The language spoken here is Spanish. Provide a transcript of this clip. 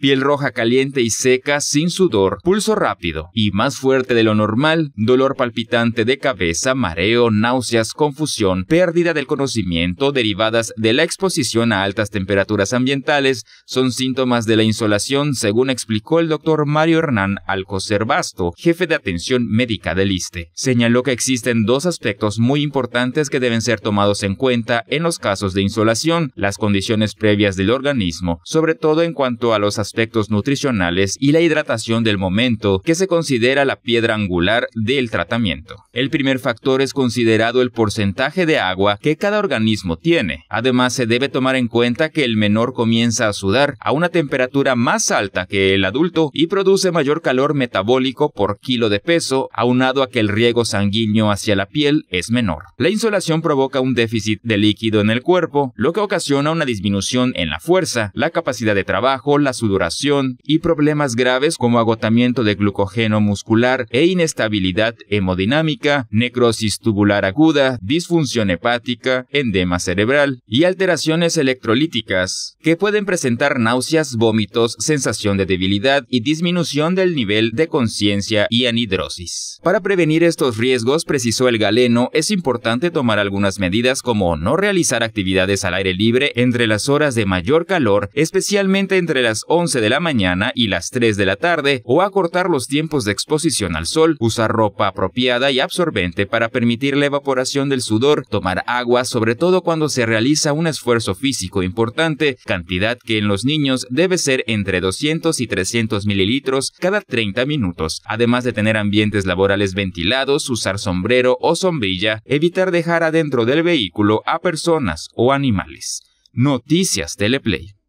piel roja caliente y seca sin sudor, pulso rápido y más fuerte de lo normal, dolor palpitante de cabeza, mareo, náuseas, confusión, pérdida del conocimiento derivadas de la exposición a altas temperaturas ambientales son síntomas de la insolación, según explicó el doctor Mario Hernán Alcocer Basto, jefe de atención médica del ISTE. Señaló que existen dos aspectos muy importantes que deben ser tomados en cuenta en los casos de insolación, las condiciones previas del organismo, sobre todo en cuanto a los aspectos aspectos nutricionales y la hidratación del momento, que se considera la piedra angular del tratamiento. El primer factor es considerado el porcentaje de agua que cada organismo tiene. Además, se debe tomar en cuenta que el menor comienza a sudar a una temperatura más alta que el adulto y produce mayor calor metabólico por kilo de peso, aunado a que el riego sanguíneo hacia la piel es menor. La insolación provoca un déficit de líquido en el cuerpo, lo que ocasiona una disminución en la fuerza, la capacidad de trabajo, la sudoración y problemas graves como agotamiento de glucógeno muscular e inestabilidad hemodinámica, necrosis tubular aguda, disfunción hepática, endema cerebral y alteraciones electrolíticas, que pueden presentar náuseas, vómitos, sensación de debilidad y disminución del nivel de conciencia y anhidrosis. Para prevenir estos riesgos, precisó el galeno, es importante tomar algunas medidas como no realizar actividades al aire libre entre las horas de mayor calor, especialmente entre las 11 de la mañana y las 3 de la tarde o acortar los tiempos de exposición al sol, usar ropa apropiada y absorbente para permitir la evaporación del sudor, tomar agua sobre todo cuando se realiza un esfuerzo físico importante, cantidad que en los niños debe ser entre 200 y 300 mililitros cada 30 minutos, además de tener ambientes laborales ventilados, usar sombrero o sombrilla, evitar dejar adentro del vehículo a personas o animales. Noticias Teleplay.